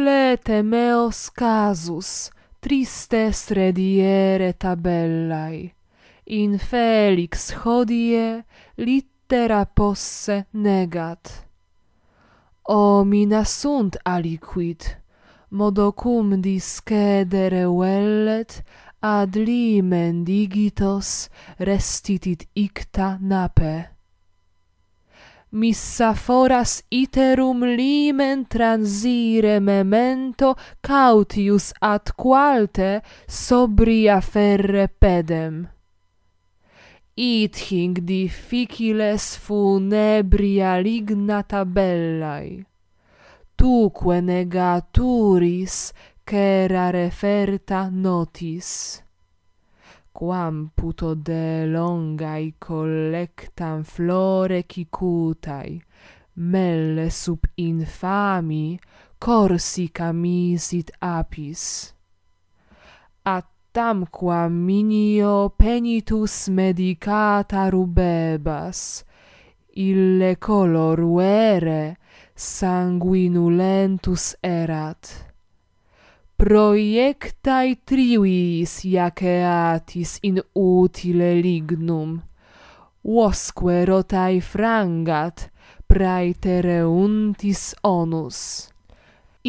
complete meos casus tristes rediere tabellae in felix hodie littera posse negat o mina sunt aliquid modo cum discedere vellet ad limen digitos restitit icta nape missa foras iterum limen transire memento cautius ad qualte sobria ferre pedem. Ithing difficiles funebria lignata bellai, Tuque negaturis cera referta notis quam puto de longai collectam flore cicutai, melle sub infami corsica misit apis. Attamquam minio penitus medicata rubebas, ille color uere sanguinulentus erat.» proiectae triuis iaceatis in utile lignum, vosque rotae frangat praetereuntis onus.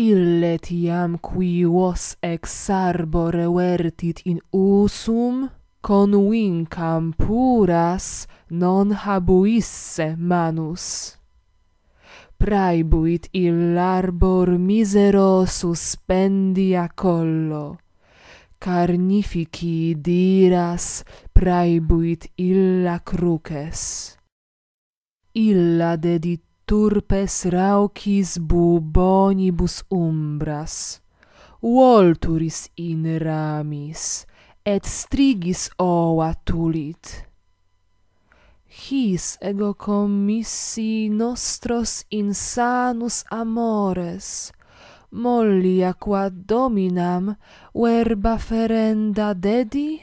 Ille tiam qui vos ex arbore vertit in usum, con vincam puras non habuisse manus praebuit il arbor misero suspendi a collo carnifici diras praebuit illa cruces illa dedit turpes raucis bubonibus umbras volturis in ramis et strigis oa tulit his ego commissi nostros insanus amores mollia quad dominam verba ferenda dedi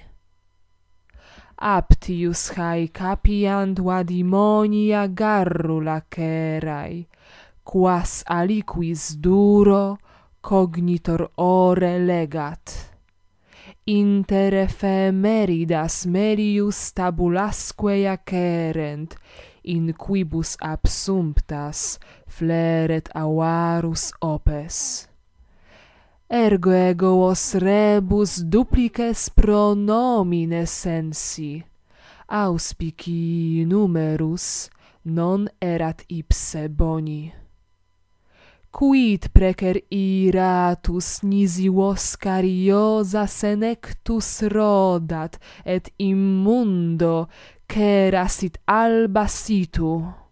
aptius hai capiant vadimonia garrula cerai quas aliquis duro cognitor ore legat inter ephemeridas merius tabulasque jacerent, in quibus absumptas fleret avarus opes. Ergo ego os rebus duplices pronomine sensi, auspici numerus non erat ipse boni quid precere iratus nisi vos cariosa senectus rodat, et in mundo alba situ